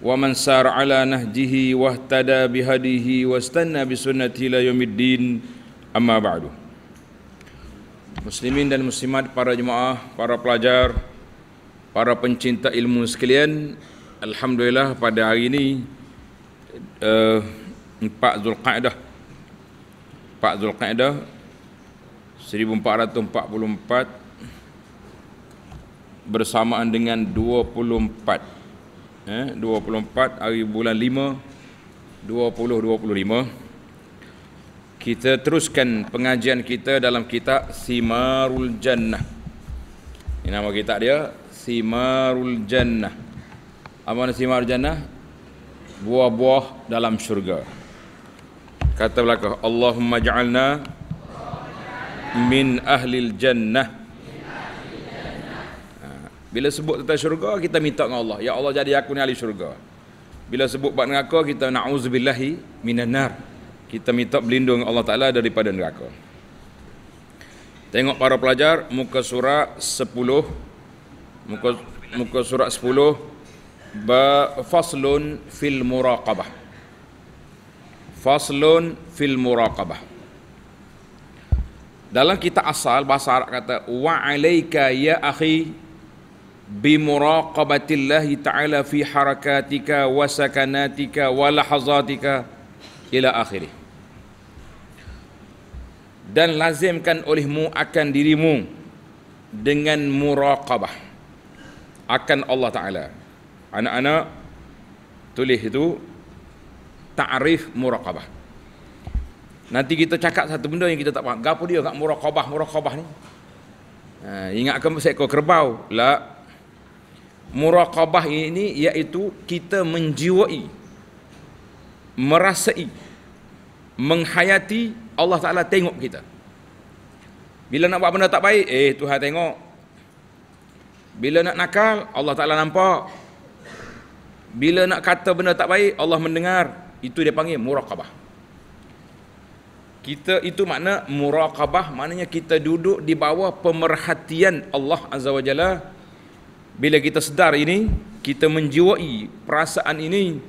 ومن سار على نهجه واهتدى بهديه واستنى بسنته الى يوم الدين اما بعد Muslimin dan muslimat, para jemaah, para pelajar, para pencinta ilmu sekalian Alhamdulillah pada hari ini uh, 4 Zulqa'dah 4 1444 Bersamaan dengan eh, 24 hari bulan 5 2025 kita teruskan pengajian kita dalam kitab Simarul Jannah ini nama kitab dia Simarul Jannah apa nama Simarul Jannah? buah-buah dalam syurga kata belakang Allahumma ja'alna min ahlil jannah bila sebut tentang syurga, kita minta dengan Allah. Ya Allah, jadi aku ni ahli syurga. Bila sebut bab neraka, kita na'udzubillahi nar, Kita minta berlindung Allah Ta'ala daripada neraka. Tengok para pelajar, muka surat 10. Muka, muka surat 10. Ba'faslun fil muraqabah. Faslun fil muraqabah. Dalam kita asal, bahasa Arab kata, wa alaika ya akhi bimuraqabatillahi ta'ala fi harakatika wa sakanatika wa lahazatika ila akhirih dan lazimkan olehmu akan dirimu dengan muraqabah akan Allah Ta'ala anak-anak tulis itu ta'rif muraqabah nanti kita cakap satu benda yang kita tak faham apa dia kat muraqabah muraqabah ni ha, ingatkan kau kerbau lah muraqabah ini iaitu kita menjiwai merasai menghayati Allah Taala tengok kita bila nak buat benda tak baik eh Tuhan tengok bila nak nakal Allah Taala nampak bila nak kata benda tak baik Allah mendengar itu dia panggil muraqabah kita itu makna muraqabah maknanya kita duduk di bawah pemerhatian Allah Azza wa Jalla bila kita sedar ini, kita menjiwai perasaan ini,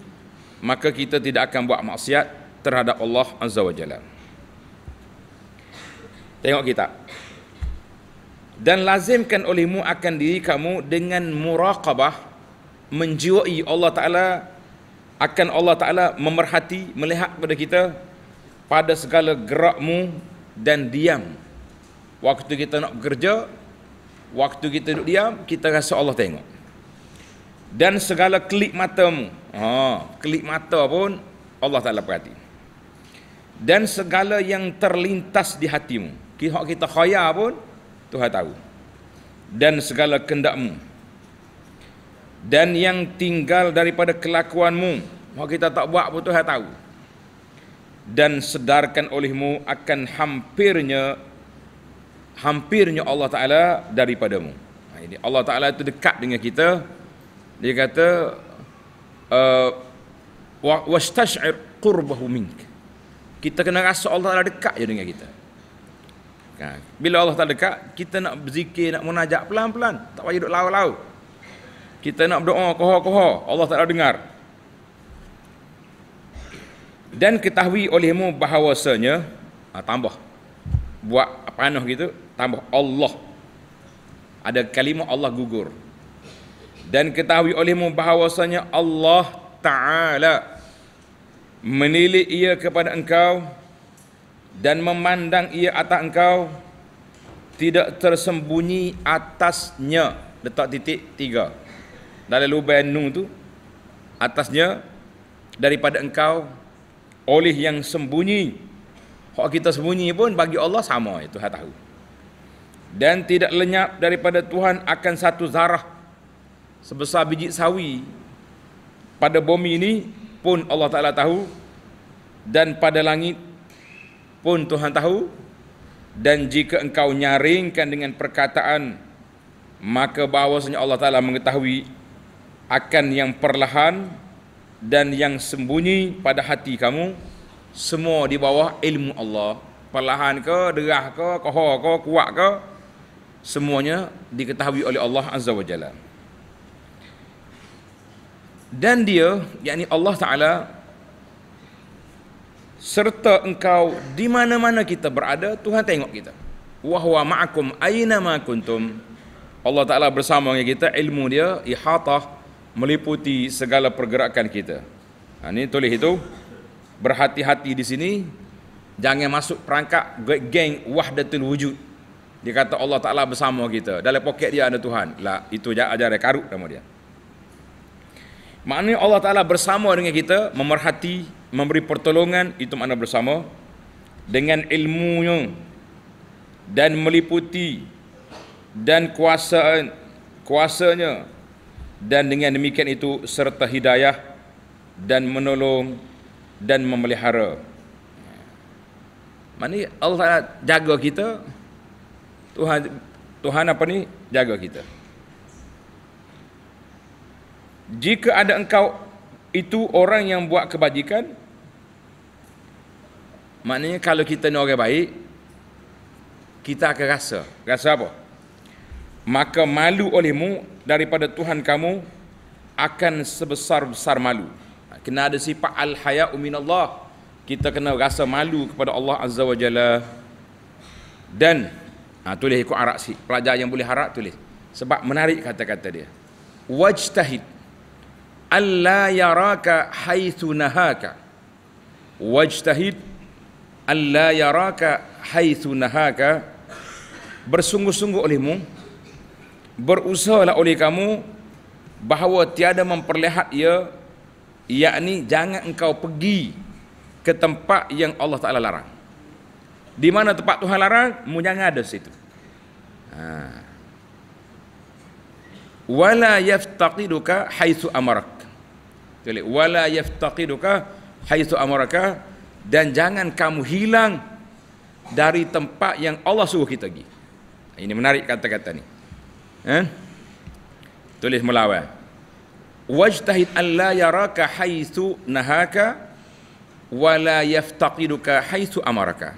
maka kita tidak akan buat maksiat terhadap Allah Azza wa Jalla. Tengok kita. Dan lazimkan olehmu akan diri kamu dengan muraqabah menjiwai Allah Ta'ala akan Allah Ta'ala memerhati, melihat pada kita pada segala gerakmu dan diam. Waktu kita nak bekerja, Waktu kita duduk diam, kita rasa Allah tengok. Dan segala kelip matamu. Ha, kelip mata pun Allah Ta'ala perhati. Dan segala yang terlintas di hatimu. Kita, kita khayar pun, Tuhan tahu. Dan segala kendakmu. Dan yang tinggal daripada kelakuanmu. Kalau kita tak buat pun Tuhan tahu. Dan sedarkan olehmu akan hampirnya hampirnya Allah Ta'ala daripadamu ha, ini Allah Ta'ala itu dekat dengan kita dia kata uh, wastash'ir qurbahu mink kita kena rasa Allah Ta'ala dekat je dengan kita ha, bila Allah Ta'ala dekat kita nak berzikir nak munajat pelan-pelan tak payah duduk lau-lau kita nak berdoa kohor-kohor Allah Ta'ala dengar dan ketahui olehmu bahawasanya ha, tambah buat panah gitu tambah Allah ada kalimah Allah gugur dan ketahui olehmu bahawasanya Allah Ta'ala menilik ia kepada engkau dan memandang ia atas engkau tidak tersembunyi atasnya letak titik tiga dalam lubang nun tu atasnya daripada engkau oleh yang sembunyi hak kita sembunyi pun bagi Allah sama itu hak tahu dan tidak lenyap daripada Tuhan akan satu zarah sebesar biji sawi pada bumi ini pun Allah Ta'ala tahu dan pada langit pun Tuhan tahu dan jika engkau nyaringkan dengan perkataan maka bahawasanya Allah Ta'ala mengetahui akan yang perlahan dan yang sembunyi pada hati kamu semua di bawah ilmu Allah perlahan ke, derah ke, kohor ke, kuat ke, kuat ke semuanya diketahui oleh Allah Azza wa Jalla. Dan dia, yakni Allah Ta'ala, serta engkau di mana-mana kita berada, Tuhan tengok kita. Wahuwa ma'akum aina makuntum. Allah Ta'ala bersama dengan kita, ilmu dia, ihatah, meliputi segala pergerakan kita. Ha, ini tulis itu, berhati-hati di sini, jangan masuk perangkap geng wahdatul wujud. Dia kata Allah Ta'ala bersama kita. Dalam poket dia ada Tuhan. Lah, itu ajaran karut nama dia. Maknanya Allah Ta'ala bersama dengan kita, memerhati, memberi pertolongan, itu makna bersama. Dengan ilmunya dan meliputi dan kuasa kuasanya dan dengan demikian itu serta hidayah dan menolong dan memelihara. Maknanya Allah Ta'ala jaga kita, Tuhan Tuhan apa ni jaga kita. Jika ada engkau itu orang yang buat kebajikan maknanya kalau kita ni orang baik kita akan rasa rasa apa maka malu olehmu daripada Tuhan kamu akan sebesar-besar malu kena ada sifat al-haya'u minallah kita kena rasa malu kepada Allah Azza wa Jalla dan Ha, tulis ikut harap sikit. Pelajar yang boleh harap tulis. Sebab menarik kata-kata dia. Wajtahid. Alla yaraka haithu nahaka. Wajtahid. Alla yaraka haithu nahaka. Bersungguh-sungguh olehmu. Berusahalah oleh kamu. Bahawa tiada memperlihat ia. Yakni jangan engkau pergi ke tempat yang Allah Ta'ala larang. Di mana tempat Tuhan larang, mu ada situ. Ha. Wala yaftaqiduka haitsu amarak. Tulis. wala yaftaqiduka haitsu amaraka dan jangan kamu hilang dari tempat yang Allah suruh kita pergi. Ini menarik kata-kata ni. Ha? Tulis melawan. Wajtahid an la yaraka haitsu nahaka wala yaftaqiduka haitsu amaraka.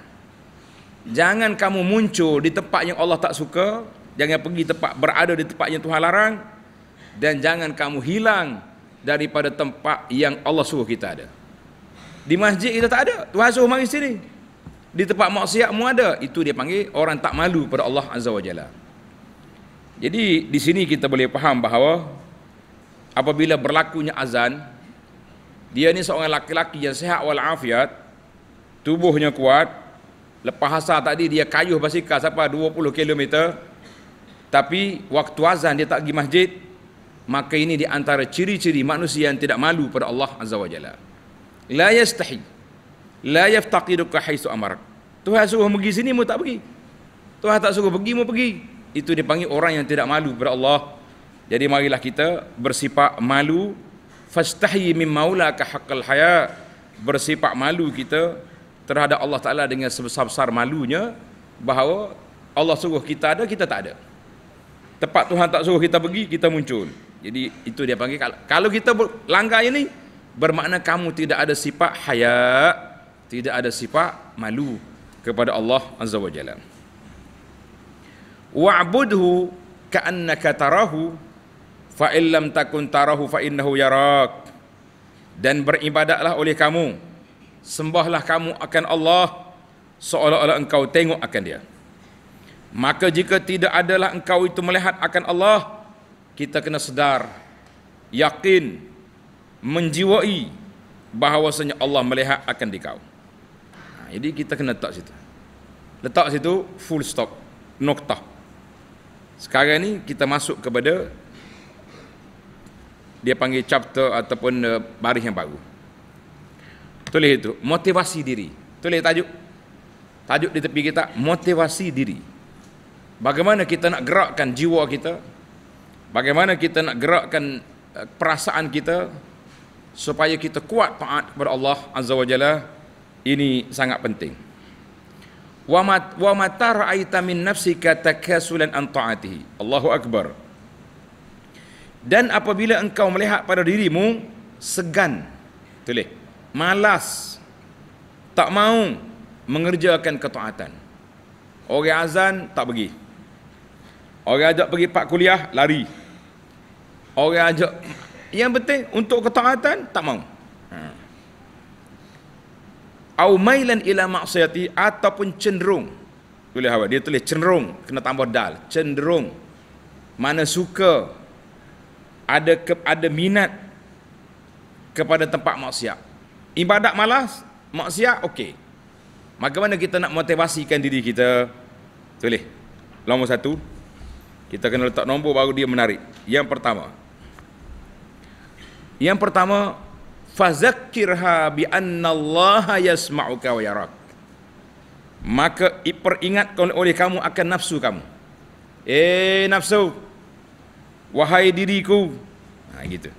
Jangan kamu muncul di tempat yang Allah tak suka, jangan pergi tempat berada di tempat yang Tuhan larang dan jangan kamu hilang daripada tempat yang Allah suruh kita ada. Di masjid kita tak ada, Tuhan suruh mari sini. Di tempat maksiat mu ada, itu dia panggil orang tak malu pada Allah Azza wa Jalla. Jadi di sini kita boleh faham bahawa apabila berlakunya azan dia ni seorang laki-laki yang sehat walafiat, tubuhnya kuat Lepas asar tadi dia kayuh basikal sampai 20 km. Tapi waktu azan dia tak pergi masjid. Maka ini di antara ciri-ciri manusia yang tidak malu pada Allah Azza wa Jalla. La yastahi. La yaftaqiduka haitsu amarak. Tuhan suruh pergi sini mu tak pergi. Tuhan tak suruh pergi mu pergi. Itu dipanggil orang yang tidak malu pada Allah. Jadi marilah kita bersifat malu fastahi mim maulaka haqqal haya. Bersifat malu kita terhadap Allah Ta'ala dengan sebesar-besar malunya bahawa Allah suruh kita ada, kita tak ada. Tempat Tuhan tak suruh kita pergi, kita muncul. Jadi itu dia panggil, kalau kita langgar ini, bermakna kamu tidak ada sifat haya, tidak ada sifat malu kepada Allah Azza wa Jalla. Wa'budhu ka'annaka tarahu fa'illam takun tarahu fa'innahu yarak dan beribadatlah oleh kamu sembahlah kamu akan Allah seolah-olah engkau tengok akan dia maka jika tidak adalah engkau itu melihat akan Allah kita kena sedar yakin menjiwai bahawasanya Allah melihat akan dikau ha, jadi kita kena letak situ letak situ full stop noktah sekarang ni kita masuk kepada dia panggil chapter ataupun eh, baris yang baru tulis itu motivasi diri tulis tajuk tajuk di tepi kita motivasi diri bagaimana kita nak gerakkan jiwa kita bagaimana kita nak gerakkan eh, perasaan kita supaya kita kuat taat kepada Allah azza wajalla ini sangat penting wa mat wa matar aita min nafsika takasulan an taatihi Allahu akbar dan apabila engkau melihat pada dirimu segan tulis malas tak mau mengerjakan ketaatan orang azan tak pergi orang ajak pergi pak kuliah lari orang ajak yang penting untuk ketaatan tak mau ha. au mailan ila maksiati ataupun cenderung boleh awak dia tulis cenderung kena tambah dal cenderung mana suka ada ke, ada minat kepada tempat maksiat ibadat malas maksiat okey maka mana kita nak motivasikan diri kita boleh nombor satu kita kena letak nombor baru dia menarik yang pertama yang pertama fazakkirha bi annallaha yasma'uka wa yarak maka peringatkan oleh kamu akan nafsu kamu eh nafsu wahai diriku ha gitu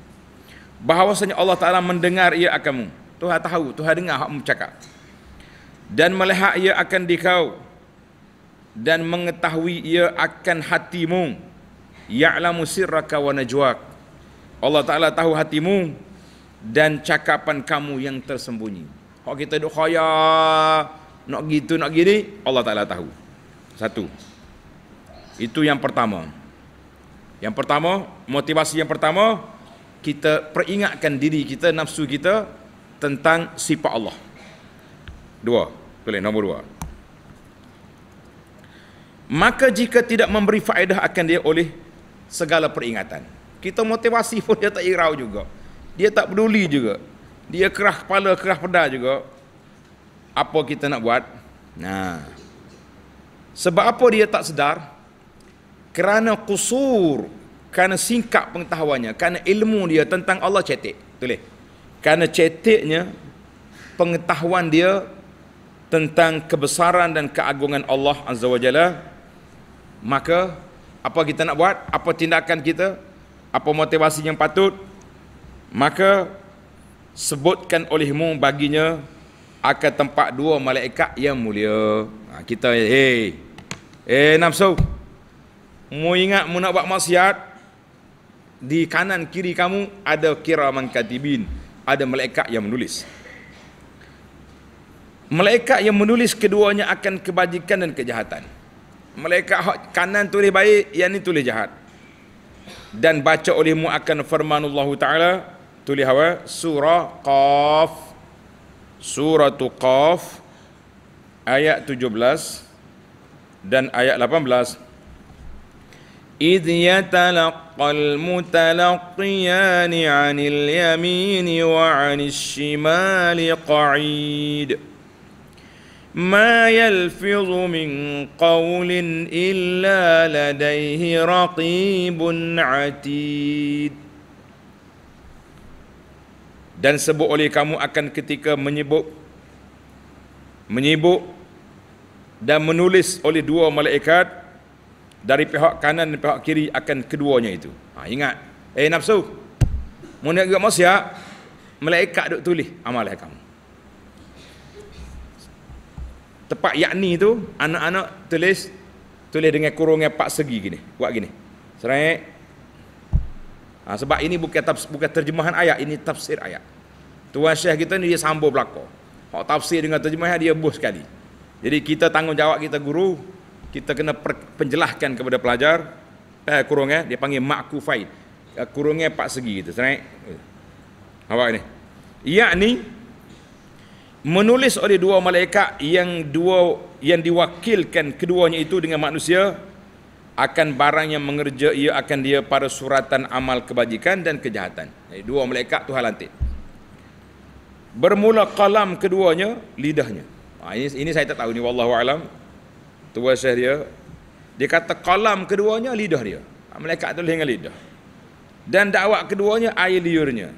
Bahawasanya Allah Taala mendengar ia kamu. Tuhan tahu, Tuhan dengar hakmu cakap. Dan melihat ia akan dikau dan mengetahui ia akan hatimu. Ya'lamu sirraka wa najwak. Allah Taala tahu hatimu dan cakapan kamu yang tersembunyi. Kalau kita duk khaya, nak gitu nak gini, Allah Taala tahu. Satu. Itu yang pertama. Yang pertama, motivasi yang pertama kita peringatkan diri kita, nafsu kita tentang sifat Allah. Dua, boleh nombor dua. Maka jika tidak memberi faedah akan dia oleh segala peringatan. Kita motivasi pun dia tak irau juga. Dia tak peduli juga. Dia kerah kepala, kerah peda juga. Apa kita nak buat? Nah. Sebab apa dia tak sedar? Kerana kusur, kerana singkap pengetahuannya, kerana ilmu dia tentang Allah cetek. Tulis kerana cetiknya pengetahuan dia tentang kebesaran dan keagungan Allah Azza wa Jalla maka apa kita nak buat apa tindakan kita apa motivasi yang patut maka sebutkan olehmu baginya akan tempat dua malaikat yang mulia ha, kita hey eh hey, nafsu mu ingat mu nak buat maksiat di kanan kiri kamu ada kiraman katibin ada malaikat yang menulis. Malaikat yang menulis keduanya akan kebajikan dan kejahatan. Malaikat kanan tulis baik, yang ini tulis jahat. Dan baca olehmu akan firman Allah Ta'ala, tulis hawa, surah Qaf, surah tu Qaf, ayat 17 dan ayat 18. إذ يتلقى المتلقيان عن اليمين وعن الشمال قعيد ما يلفظ من قول إلا لديه رقيب عتيد dan sebut oleh kamu akan ketika menyebut menyebut dan menulis oleh dua malaikat dari pihak kanan dan pihak kiri akan keduanya itu. Ha, ingat. Eh nafsu. Mun nak maksiat, ya? malaikat duk tulis amalan kamu. Tepat yakni tu anak-anak tulis tulis dengan kurung yang empat segi gini. Buat gini. Serai. Ha, sebab ini bukan taf, bukan terjemahan ayat, ini tafsir ayat. Tuan Syekh kita ni dia sambung belakang. Hak tafsir dengan terjemahan dia bos sekali. Jadi kita tanggungjawab kita guru kita kena penjelaskan kepada pelajar eh, kurung eh. dia panggil makufai eh, kurungnya eh, Pak segi itu. senai eh. apa ini Ia yakni menulis oleh dua malaikat yang dua yang diwakilkan keduanya itu dengan manusia akan barang yang mengerja ia akan dia pada suratan amal kebajikan dan kejahatan Jadi, dua malaikat Tuhan lantik bermula kalam keduanya lidahnya ha, ini, ini saya tak tahu ni wallahu alam tua syekh dia dia kata kolam keduanya lidah dia ah, malaikat tulis dengan lidah dan dakwat keduanya air liurnya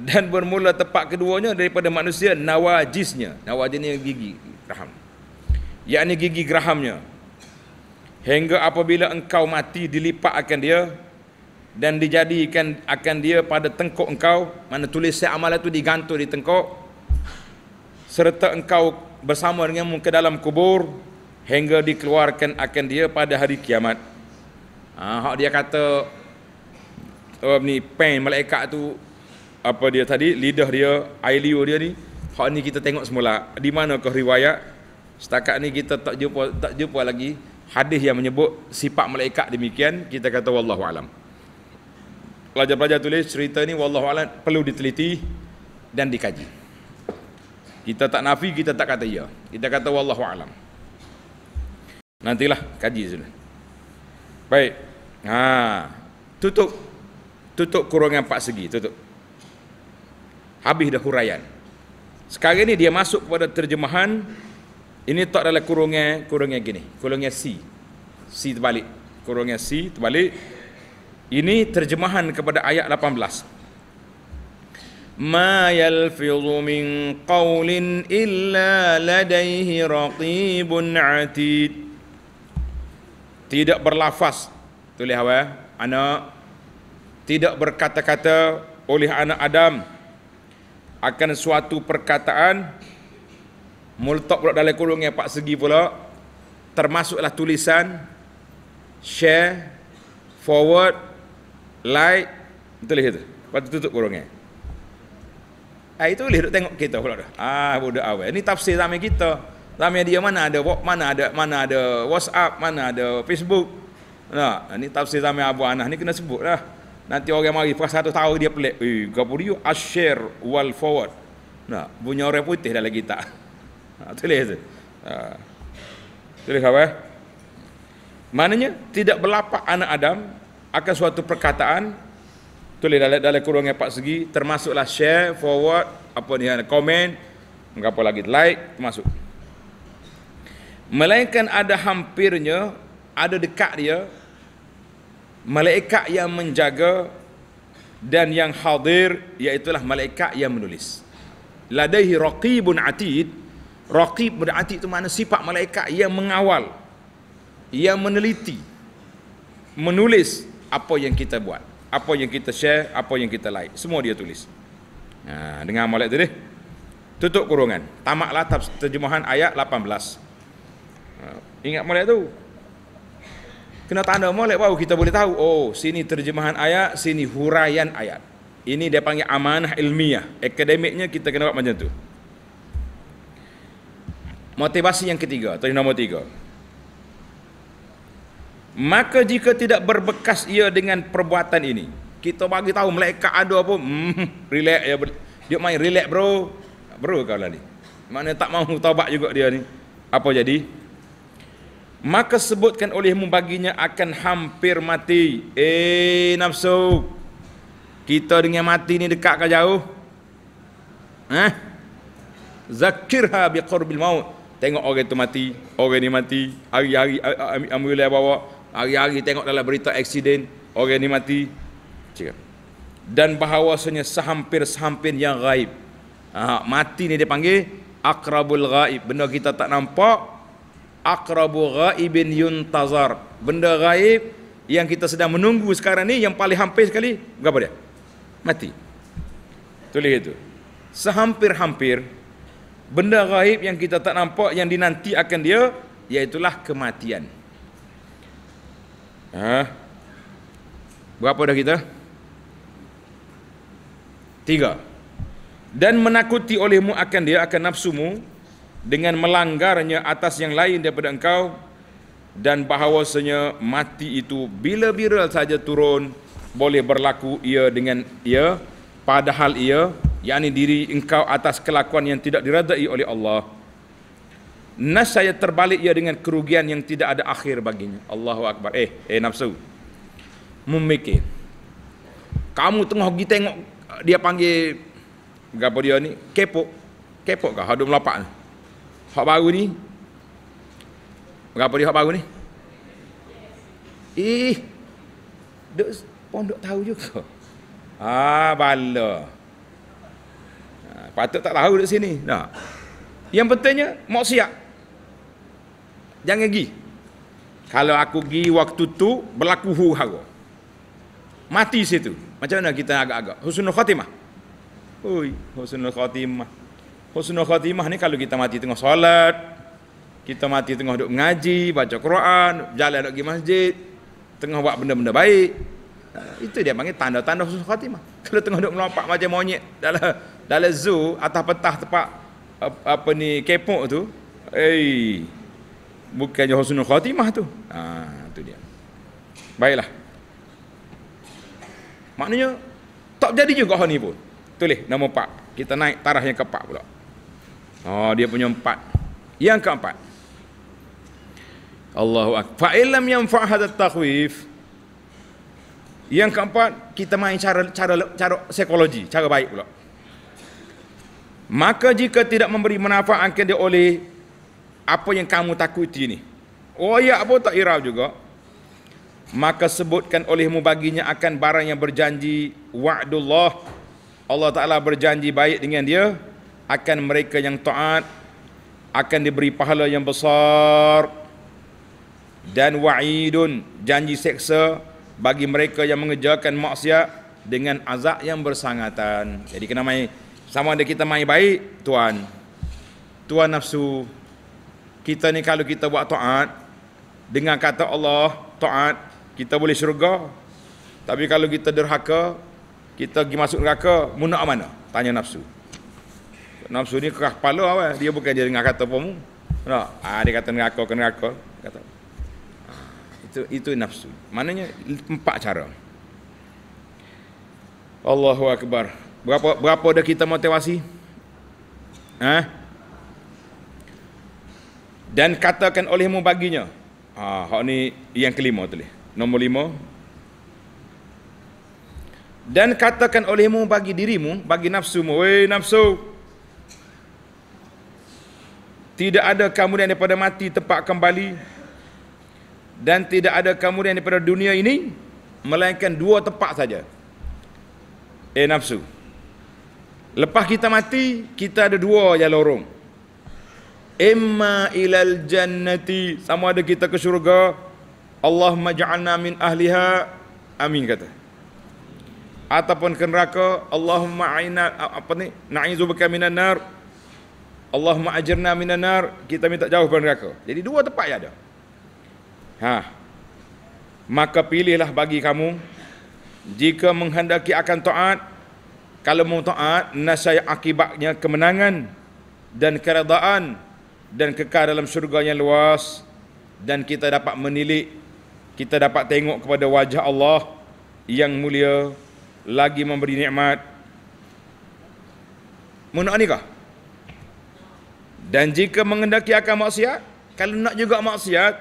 dan bermula tempat keduanya daripada manusia nawajisnya nawajisnya gigi geraham ni gigi gerahamnya hingga apabila engkau mati dilipat akan dia dan dijadikan akan dia pada tengkuk engkau mana tulis amalan itu digantung di tengkuk serta engkau bersama denganmu ke dalam kubur hingga dikeluarkan akan dia pada hari kiamat. Ha, dia kata oh, ni pen malaikat tu apa dia tadi lidah dia air liur dia ni hak ni kita tengok semula di mana ke riwayat setakat ni kita tak jumpa tak jumpa lagi hadis yang menyebut sifat malaikat demikian kita kata wallahu alam pelajar-pelajar tulis cerita ni wallahu alam perlu diteliti dan dikaji kita tak nafi kita tak kata ya kita kata wallahu alam nantilah kaji sudah baik ha tutup tutup kurungan empat segi tutup habis dah huraian sekarang ni dia masuk kepada terjemahan ini tak dalam kurungan kurungan gini kurungan C C terbalik kurungan C terbalik ini terjemahan kepada ayat 18 ما يلفظ من قول إلا لديه رقيب عتيد tidak berlafaz tulis hawa eh? anak tidak berkata-kata oleh anak Adam akan suatu perkataan multak pula dalam kurung yang pak segi pula termasuklah tulisan share forward like tulis itu lepas tutup kurungnya Ha itu boleh duk tengok kita pula dah. Ah budak awe. Ini tafsir ramai kita. Ramai dia mana ada WhatsApp mana ada mana ada WhatsApp, mana ada Facebook. Nah, ini ah, tafsir ramai Abu Anah ni kena sebut lah. Nanti orang mari pas satu tahu dia pelik. Eh, gapo dia asyir wal forward. Nah, bunyi orang putih dalam kita. Ha ah, tulis tu. Ha. Tulis apa? Eh? Maknanya tidak berlapak anak Adam akan suatu perkataan tulis dalam, dalam kurung yang empat segi termasuklah share forward apa ni komen apa lagi like termasuk melainkan ada hampirnya ada dekat dia malaikat yang menjaga dan yang hadir iaitulah malaikat yang menulis ladaihi raqibun atid raqib bin atid itu makna sifat malaikat yang mengawal yang meneliti menulis apa yang kita buat apa yang kita share, apa yang kita like. Semua dia tulis. Ha, dengar amalat tu deh. Tutup kurungan. Tamaklah terjemahan ayat 18. Ha, ingat amalat tu. Kena tanda amalat baru kita boleh tahu. Oh, sini terjemahan ayat, sini huraian ayat. Ini dia panggil amanah ilmiah. Akademiknya kita kena buat macam tu. Motivasi yang ketiga, tadi yang nombor tiga. Maka jika tidak berbekas ia dengan perbuatan ini, kita bagi tahu malaikat ada apa? Hmm, relax ya. Dia main relax bro. Bro kau lah ni. Mana tak mahu taubat juga dia ni. Apa jadi? Maka sebutkan olehmu baginya akan hampir mati. Eh nafsu. Kita dengan mati ni dekat ke jauh? Hah? Zakirha biqurbil maut. Tengok orang itu mati, orang ini mati, hari-hari ambil bawa, Hari-hari tengok dalam berita eksiden, Orang ni mati Cikap. Dan bahawasanya sehampir-sehampir yang gaib ha, Mati ni dia panggil Akrabul gaib Benda kita tak nampak Akrabul gaibin yuntazar Benda gaib yang kita sedang menunggu sekarang ni Yang paling hampir sekali Berapa dia? Mati Tulis itu Sehampir-hampir Benda gaib yang kita tak nampak Yang dinanti akan dia Iaitulah Kematian Ha? Berapa dah kita? Tiga. Dan menakuti olehmu akan dia, akan nafsumu dengan melanggarnya atas yang lain daripada engkau dan bahawasanya mati itu bila-bila saja turun boleh berlaku ia dengan ia padahal ia yakni diri engkau atas kelakuan yang tidak diradai oleh Allah. Nas saya terbalik ia dengan kerugian yang tidak ada akhir baginya. Allahu akbar. Eh, eh nafsu. Memikir. Kamu tengah pergi tengok dia panggil gapo dia ni? Kepok. Kepok kah hadum lapak ni? Hak baru ni. Gapo dia hak baru ni? Ih. Dok pondok tahu juga. Ah, bala. Ha, patut tak tahu dekat sini. Nah. Yang pentingnya maksiat. Jangan pergi. Kalau aku pergi waktu tu berlaku huru-hara. Mati situ. Macam mana kita agak-agak? Husnul khatimah. Hoi, husnul khatimah. Husnul khatimah ni kalau kita mati tengah solat, kita mati tengah duduk mengaji, baca Quran, jalan nak pergi masjid, tengah buat benda-benda baik. Itu dia panggil tanda-tanda husnul khatimah. Kalau tengah duduk melompat macam monyet dalam dalam zoo atas petah tempat apa ni kepok tu, eh hey bukannya husnul khatimah tu. Ha tu dia. Baiklah. Maknanya tak jadi juga hal ni pun. Tulis nama Pak Kita naik tarah yang keempat pula. Oh dia punya empat. Yang keempat. Allahu akbar. Fa illam yanfa' hadha takhwif. Yang keempat, kita main cara cara cara psikologi, cara baik pula. Maka jika tidak memberi manfaat kepada oleh apa yang kamu takuti ni ya, pun tak irau juga maka sebutkan olehmu baginya akan barang yang berjanji wa'dullah Allah Ta'ala berjanji baik dengan dia akan mereka yang taat akan diberi pahala yang besar dan wa'idun janji seksa bagi mereka yang mengejarkan maksiat dengan azab yang bersangatan jadi kena main sama ada kita main baik tuan tuan nafsu kita ni kalau kita buat taat dengan kata Allah taat kita boleh syurga tapi kalau kita derhaka kita pergi masuk neraka muna mana tanya nafsu nafsu ni kerah kepala awal dia bukan dia dengar kata pomu no ah dia kata neraka ke neraka kata ah, itu itu nafsu maknanya empat cara Allahu akbar berapa berapa dah kita mau tewasi ha dan katakan olehmu baginya ha hak ni yang kelima tadi nombor lima dan katakan olehmu bagi dirimu bagi nafsu mu, wei nafsu tidak ada kamu yang daripada mati tempat kembali dan tidak ada kamu yang daripada dunia ini melainkan dua tempat saja eh nafsu lepas kita mati kita ada dua jalan lorong imma ilal jannati sama ada kita ke syurga Allahumma ja'alna min ahliha amin kata ataupun ke neraka Allahumma aina apa ni na'izubika minan nar Allahumma ajirna minan nar kita minta jauh dari neraka jadi dua tempat yang ada ha maka pilihlah bagi kamu jika menghendaki akan taat kalau mau taat nasai akibatnya kemenangan dan keredaan dan kekal dalam syurga yang luas dan kita dapat menilik kita dapat tengok kepada wajah Allah yang mulia lagi memberi nikmat mana ni kah dan jika mengendaki akan maksiat kalau nak juga maksiat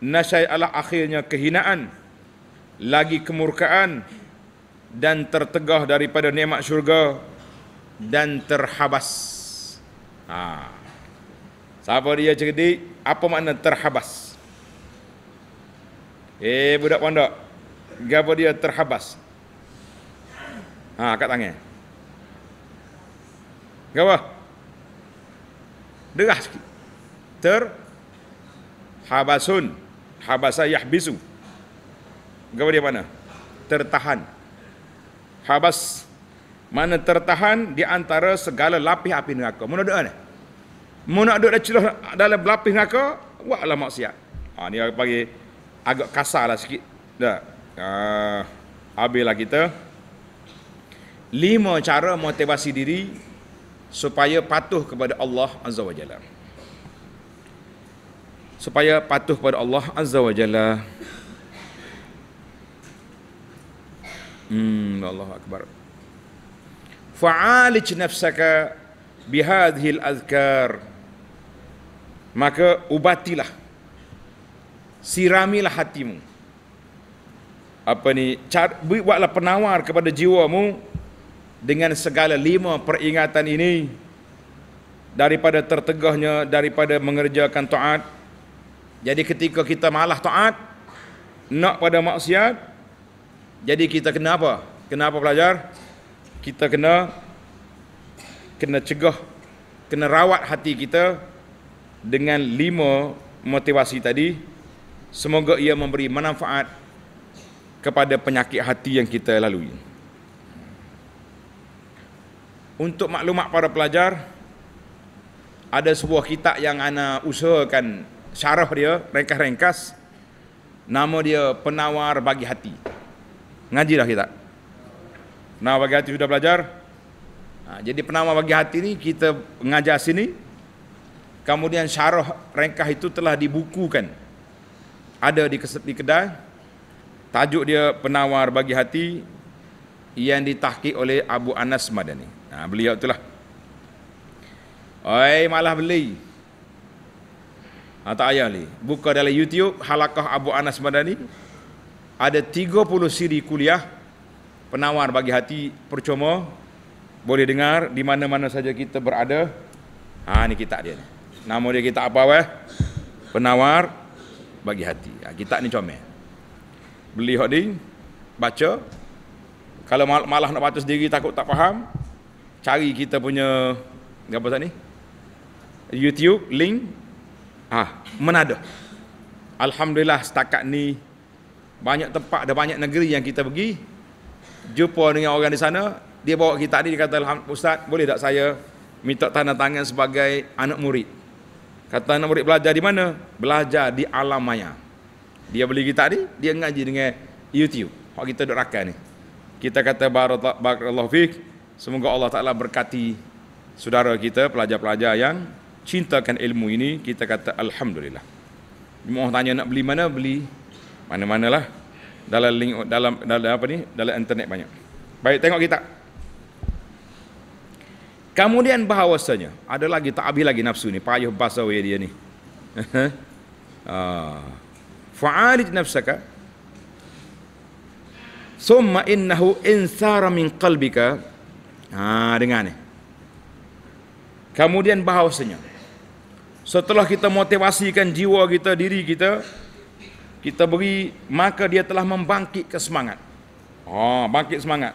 nasyai Allah akhirnya kehinaan lagi kemurkaan dan tertegah daripada nikmat syurga dan terhabas ah Siapa dia cerdik, apa makna terhabas? Eh budak pondok. Gapo dia terhabas? Ha, angkat tangan. Gapo? Derah sikit. Ter habasun, habasa yahbisu. Gapo dia mana? Tertahan. Habas mana tertahan di antara segala lapis api neraka. Mana doa ni? mau nak duduk celah dalam lapis neraka buatlah maksiat ha ni aku panggil agak kasarlah sikit dah ha habislah kita lima cara motivasi diri supaya patuh kepada Allah azza wajalla supaya patuh kepada Allah azza wajalla hmm Allahu akbar fa'alij nafsaka bihadhil azkar maka ubatilah siramilah hatimu apa ni car, buatlah penawar kepada jiwamu dengan segala lima peringatan ini daripada tertegahnya daripada mengerjakan taat jadi ketika kita malah taat nak pada maksiat jadi kita kena apa kena apa pelajar kita kena kena cegah kena rawat hati kita dengan lima motivasi tadi semoga ia memberi manfaat kepada penyakit hati yang kita lalui untuk maklumat para pelajar ada sebuah kitab yang ana usahakan syarah dia ringkas-ringkas nama dia penawar bagi hati ngaji dah kita penawar bagi hati sudah belajar ha, jadi penawar bagi hati ni kita mengajar sini Kemudian syarah ringkas itu telah dibukukan. Ada di di kedai. Tajuk dia penawar bagi hati yang ditahqiq oleh Abu Anas Madani. Nah, ha, beliau itulah. Oi, malah beli. Ha, tak payah ni. Buka dalam YouTube Halakah Abu Anas Madani. Ada 30 siri kuliah penawar bagi hati percuma boleh dengar di mana-mana saja kita berada. Ha ni kitab dia ni. Nama dia kita apa weh? Penawar bagi hati. Ha, kita ni comel. Beli hak baca. Kalau mal malah nak baca sendiri takut tak faham, cari kita punya apa sat ni? YouTube link ah ha, menada. Alhamdulillah setakat ni banyak tempat dan banyak negeri yang kita pergi jumpa dengan orang di sana dia bawa kita ni dia kata Ustaz boleh tak saya minta tanda tangan sebagai anak murid Kata anak murid belajar di mana? Belajar di alam maya. Dia beli kita ni, dia ngaji dengan YouTube. Hak kita duk rakan ni. Kita kata barakallahu fik. Semoga Allah Taala berkati saudara kita, pelajar-pelajar yang cintakan ilmu ini, kita kata alhamdulillah. Mau tanya nak beli mana? Beli mana-manalah. Dalam link dalam dalam apa ni? Dalam internet banyak. Baik tengok kita. Kemudian bahawasanya, ada lagi tak habis lagi nafsu ni, payuh bahasa way dia ni. Ah. Fa'alij nafsaka. Summa innahu insara min qalbika. Ha dengar ni. Kemudian bahawasanya. Setelah kita motivasikan jiwa kita, diri kita, kita beri maka dia telah membangkit ke semangat. Ha, bangkit semangat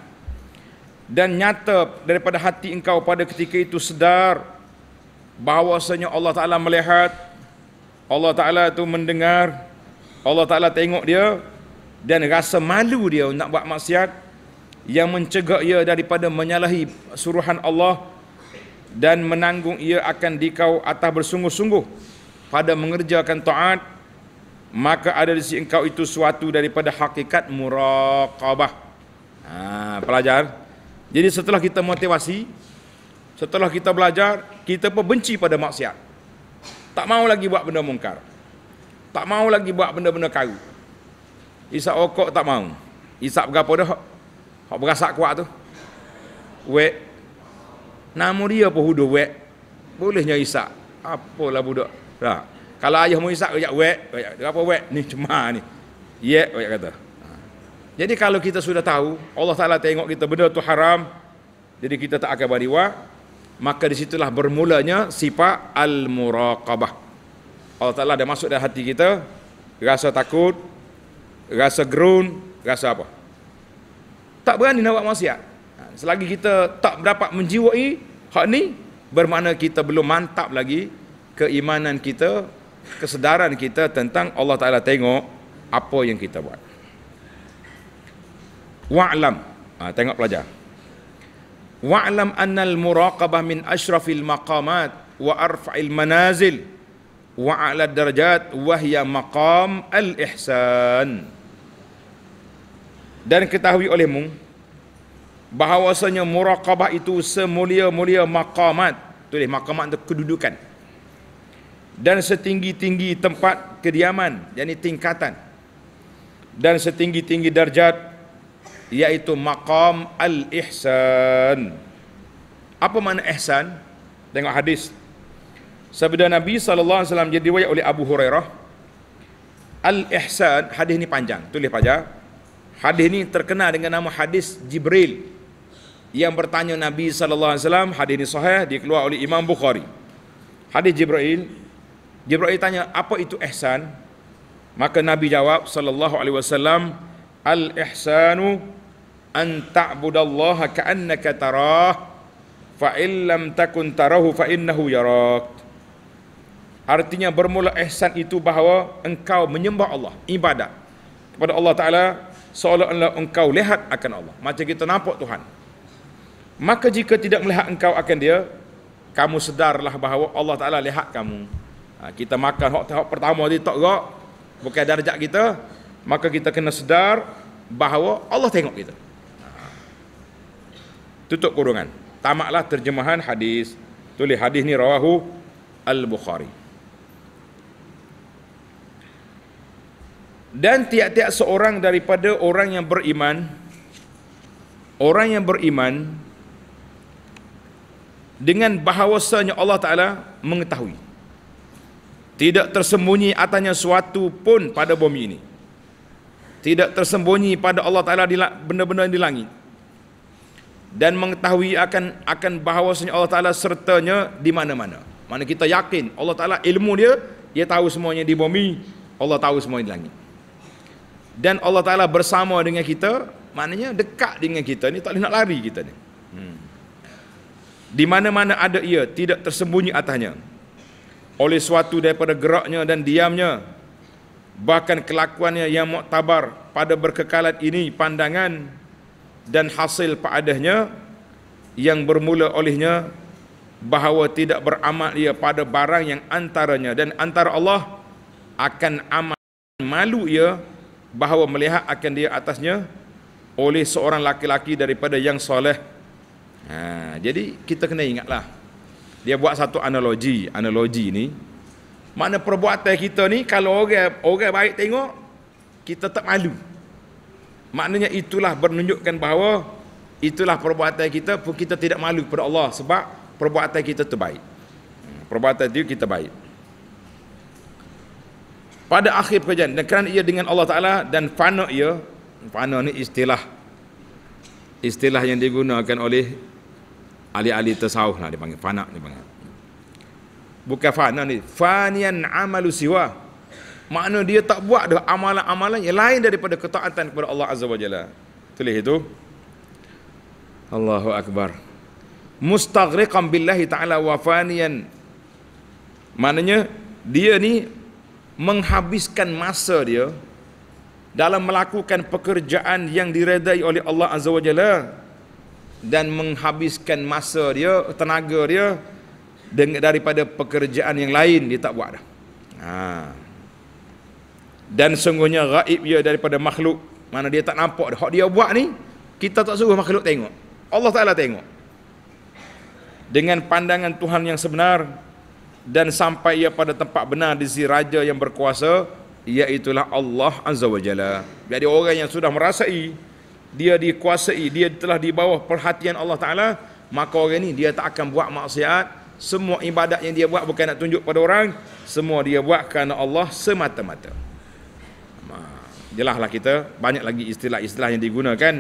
dan nyata daripada hati engkau pada ketika itu sedar bahawasanya Allah Ta'ala melihat Allah Ta'ala itu mendengar Allah Ta'ala tengok dia dan rasa malu dia nak buat maksiat yang mencegah ia daripada menyalahi suruhan Allah dan menanggung ia akan dikau atas bersungguh-sungguh pada mengerjakan taat maka ada di sisi engkau itu suatu daripada hakikat muraqabah ha, pelajar jadi setelah kita motivasi, setelah kita belajar, kita pun benci pada maksiat. Tak mau lagi buat benda mungkar. Tak mau lagi buat benda-benda karu. Isap okok tak mau. Isap berapa dah? Hak berasak kuat tu. Wek. Namu dia pun hudu wek. Bolehnya isap. Apalah budak. Tak. Lah, kalau ayah mau isap, kejap wek. Kejap, apa wek? Ni cuma ni. Yek, kejap kata. Jadi kalau kita sudah tahu Allah Taala tengok kita benda tu haram, jadi kita tak akan beriwa, maka disitulah bermulanya sifat al-muraqabah. Allah Taala dah masuk dalam hati kita rasa takut, rasa gerun, rasa apa? Tak berani nak buat maksiat. Ha, selagi kita tak dapat menjiwai hak ni, bermakna kita belum mantap lagi keimanan kita, kesedaran kita tentang Allah Taala tengok apa yang kita buat wa'lam ha, tengok pelajar wa'lam annal muraqabah min ashrafil maqamat wa arfa'il manazil wa a'la darjat wa hiya maqam al ihsan dan ketahui olehmu bahawasanya muraqabah itu semulia-mulia maqamat tulis maqamat itu kedudukan dan setinggi-tinggi tempat kediaman yakni tingkatan dan setinggi-tinggi darjat Yaitu maqam al-ihsan. Apa makna ihsan? Tengok hadis. Sabda Nabi sallallahu alaihi wasallam jadi riwayat oleh Abu Hurairah. Al-ihsan, hadis ini panjang. Tulis saja. Hadis ini terkenal dengan nama hadis Jibril yang bertanya Nabi sallallahu alaihi wasallam, hadis ini sahih dikeluar oleh Imam Bukhari. Hadis Jibril Jibril tanya apa itu ihsan? Maka Nabi jawab sallallahu alaihi wasallam, Al-ihsanu an ta'budallaha ka'annaka tarah fa in lam takun tarahu fa innahu yarak. Artinya bermula ihsan itu bahawa engkau menyembah Allah, ibadat kepada Allah Taala seolah-olah engkau lihat akan Allah. Macam kita nampak Tuhan. Maka jika tidak melihat engkau akan dia, kamu sedarlah bahawa Allah Taala lihat kamu. Ha, kita makan hok tahap pertama ni tok gak bukan darjat kita maka kita kena sedar bahawa Allah tengok kita. Tutup kurungan. Tamaklah terjemahan hadis. Tulis hadis ni rawahu Al-Bukhari. Dan tiap-tiap seorang daripada orang yang beriman Orang yang beriman Dengan bahawasanya Allah Ta'ala mengetahui Tidak tersembunyi atasnya suatu pun pada bumi ini tidak tersembunyi pada Allah Taala di benda-benda yang di langit dan mengetahui akan akan bahawasanya Allah Taala sertanya di mana-mana. Mana kita yakin Allah Taala ilmu dia dia tahu semuanya di bumi, Allah tahu semuanya di langit. Dan Allah Taala bersama dengan kita, maknanya dekat dengan kita ni tak boleh nak lari kita ni. Hmm. Di mana-mana ada ia tidak tersembunyi atasnya. Oleh suatu daripada geraknya dan diamnya bahkan kelakuannya yang muktabar pada berkekalat ini pandangan dan hasil padahnya yang bermula olehnya bahawa tidak beramal ia pada barang yang antaranya dan antara Allah akan amat malu ia bahawa melihat akan dia atasnya oleh seorang laki-laki daripada yang soleh ha, jadi kita kena ingatlah dia buat satu analogi analogi ini. Mana perbuatan kita ni kalau orang orang baik tengok kita tak malu. Maknanya itulah menunjukkan bahawa itulah perbuatan kita pun kita tidak malu kepada Allah sebab perbuatan kita tu baik. Perbuatan dia kita baik. Pada akhir perjalanan dan kerana ia dengan Allah Taala dan fana ia, fana ni istilah istilah yang digunakan oleh ahli-ahli tasawuf lah dipanggil fana dipanggil bukan fana ni fanian amalu siwa makna dia tak buat dah amalan-amalan yang lain daripada ketaatan kepada Allah azza wajalla tulis itu Allahu akbar mustaghriqan billahi taala wa fanian maknanya dia ni menghabiskan masa dia dalam melakukan pekerjaan yang diredai oleh Allah azza wajalla dan menghabiskan masa dia tenaga dia daripada pekerjaan yang lain dia tak buat dah. Ha. Dan sungguhnya gaib dia daripada makhluk, mana dia tak nampak dah. Hak dia buat ni kita tak suruh makhluk tengok. Allah Taala tengok. Dengan pandangan Tuhan yang sebenar dan sampai ia pada tempat benar di si raja yang berkuasa Iaitulah Allah Azza wa Jalla Jadi orang yang sudah merasai Dia dikuasai, dia telah di bawah perhatian Allah Ta'ala Maka orang ini dia tak akan buat maksiat semua ibadat yang dia buat bukan nak tunjuk pada orang semua dia buat kerana Allah semata-mata jelahlah kita banyak lagi istilah-istilah yang digunakan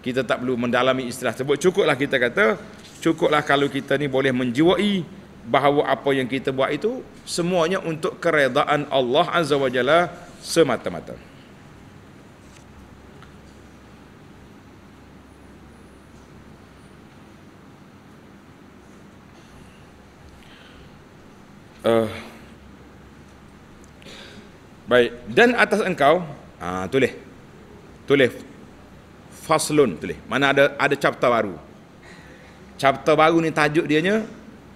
kita tak perlu mendalami istilah tersebut cukuplah kita kata cukuplah kalau kita ni boleh menjiwai bahawa apa yang kita buat itu semuanya untuk keredaan Allah Azza wa Jalla semata-mata Uh. Baik, dan atas engkau, ah uh, tulis. Tulis faslun tulis. Mana ada ada chapter baru. Chapter baru ni tajuk dia dianya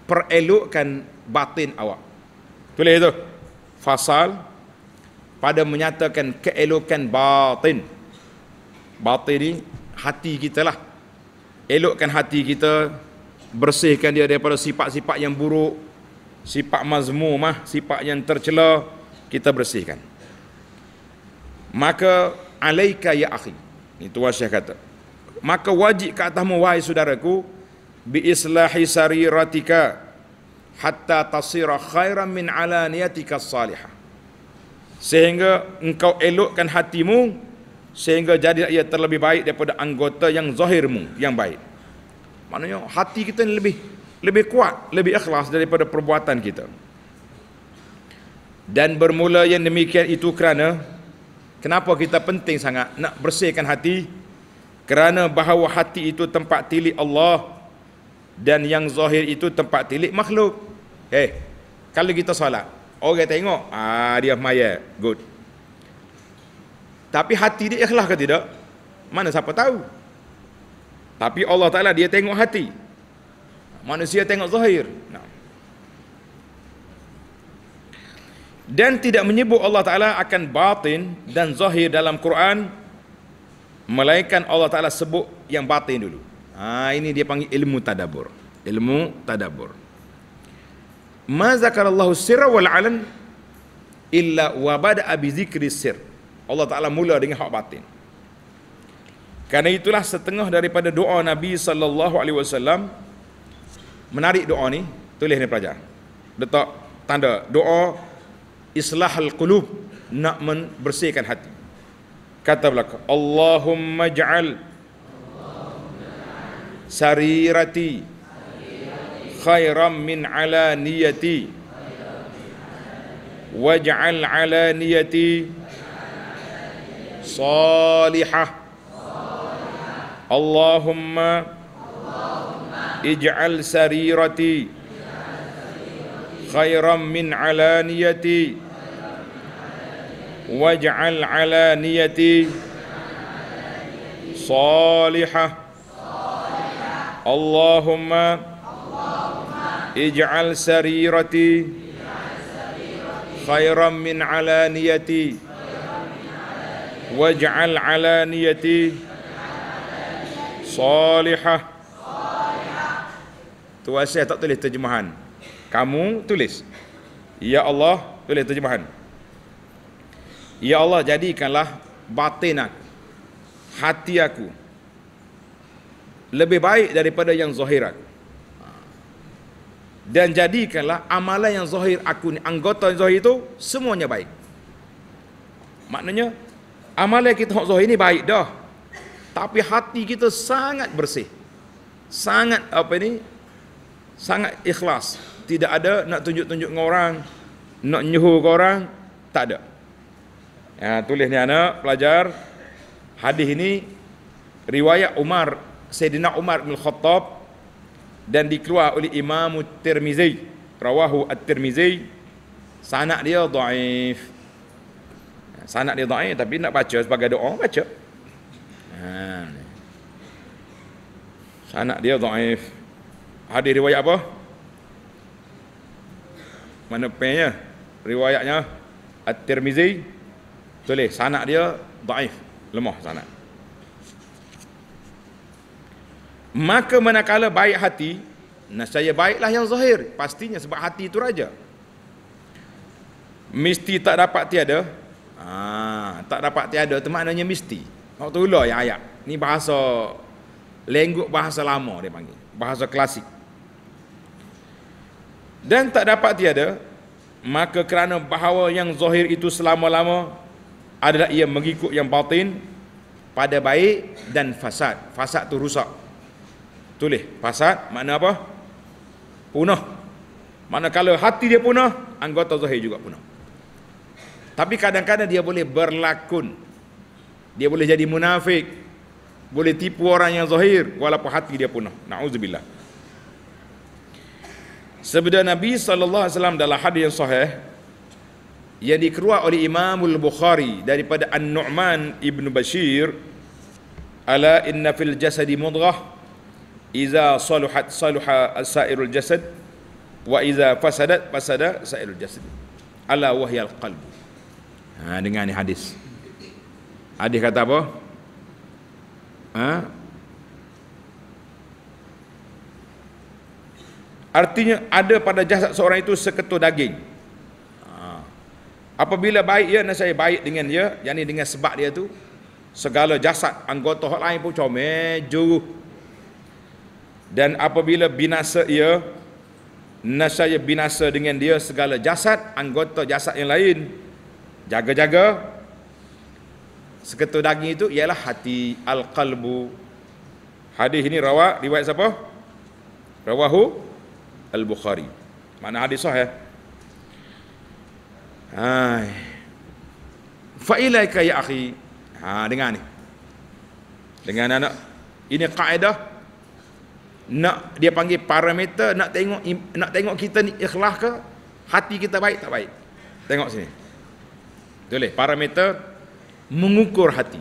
perelokkan batin awak. Tulis itu. Fasal pada menyatakan keelokan batin. Batin ni hati kita lah. Elokkan hati kita, bersihkan dia daripada sifat-sifat yang buruk, sifat mazmumah, mah sifat yang tercela kita bersihkan maka alaika ya akhi itu wasiat kata maka wajib ke atasmu wahai saudaraku bi islahi sariratika hatta tasira khairan min alaniyatika salihah sehingga engkau elokkan hatimu sehingga jadi ia terlebih baik daripada anggota yang zahirmu yang baik maknanya hati kita ni lebih lebih kuat, lebih ikhlas daripada perbuatan kita. Dan bermula yang demikian itu kerana kenapa kita penting sangat nak bersihkan hati? Kerana bahawa hati itu tempat tilik Allah dan yang zahir itu tempat tilik makhluk. Eh, kalau kita solat, orang tengok, ah dia maya, good. Tapi hati dia ikhlas ke tidak? Mana siapa tahu? Tapi Allah Ta'ala dia tengok hati manusia tengok zahir nah. dan tidak menyebut Allah Ta'ala akan batin dan zahir dalam Quran melainkan Allah Ta'ala sebut yang batin dulu ha, ini dia panggil ilmu tadabur ilmu tadabur ma zakarallahu sirra wal alam illa wabada abizikri sir Allah Ta'ala mula dengan hak batin Karena itulah setengah daripada doa Nabi sallallahu alaihi wasallam menarik doa ni tulis ni pelajar letak tanda doa islahul qulub nak membersihkan hati kata belaka Allahumma ja'al sarirati khairan min ala niyati waj'al ala niyati salihah Allahumma اجعل سريرتي خيرا من علانيتي واجعل علانيتي صالحة اللهم اجعل سريرتي خيرا من علانيتي واجعل علانيتي صالحه Tuan Syekh tak tulis terjemahan. Kamu tulis. Ya Allah, tulis terjemahan. Ya Allah, jadikanlah batin aku. Hati aku. Lebih baik daripada yang zahir aku. Dan jadikanlah amalan yang zahir aku ni, anggota yang zahir itu, semuanya baik. Maknanya, amalan kita yang zahir ini baik dah. Tapi hati kita sangat bersih. Sangat apa ni? sangat ikhlas tidak ada nak tunjuk-tunjuk dengan orang nak nyuhu ke orang tak ada ya, tulis ni anak pelajar hadis ini riwayat Umar Sayyidina Umar bin Khattab dan dikeluar oleh Imam Tirmizi rawahu At-Tirmizi sanak dia daif sanak dia daif tapi nak baca sebagai doa baca ha. sanak dia daif Hadis riwayat apa? Mana pennya? Riwayatnya At-Tirmizi. Tulis sanad dia daif, lemah sanad. Maka manakala baik hati, nasaya baiklah yang zahir, pastinya sebab hati itu raja. Mesti tak dapat tiada. Ha, tak dapat tiada tu maknanya mesti. Waktu ular yang ayat. Ni bahasa lengguk bahasa lama dia panggil bahasa klasik dan tak dapat tiada maka kerana bahawa yang zahir itu selama-lama adalah ia mengikut yang batin pada baik dan fasad fasad tu rusak tulis fasad makna apa punah manakala hati dia punah anggota zahir juga punah tapi kadang-kadang dia boleh berlakon dia boleh jadi munafik boleh tipu orang yang zahir walaupun hati dia punah naudzubillah sebeda nabi sallallahu alaihi wasallam dalam hadis yang sahih yang dikeluar oleh Imam Al-Bukhari daripada An-Nu'man Ibn Bashir ala inna fil jasadi mudghah iza saluhat saluha sairul jasad wa iza fasadat fasada sairul jasad ala wahyal qalb ha, dengar ni hadis hadis kata apa Ha? Artinya ada pada jasad seorang itu seketul daging. Ha. Apabila baik dia, nasi baik dengan dia, yakni dengan sebab dia tu, segala jasad anggota orang lain pun comel juruh. Dan apabila binasa dia, nasi binasa dengan dia segala jasad anggota jasad yang lain. Jaga-jaga seketul daging itu ialah hati al-qalbu hadis ini rawa riwayat siapa rawahu al-bukhari mana hadis sah ya hai fa ilaika ya akhi ha dengar ni dengan anak ini kaedah nak dia panggil parameter nak tengok nak tengok kita ni ikhlas ke hati kita baik tak baik tengok sini boleh parameter mengukur hati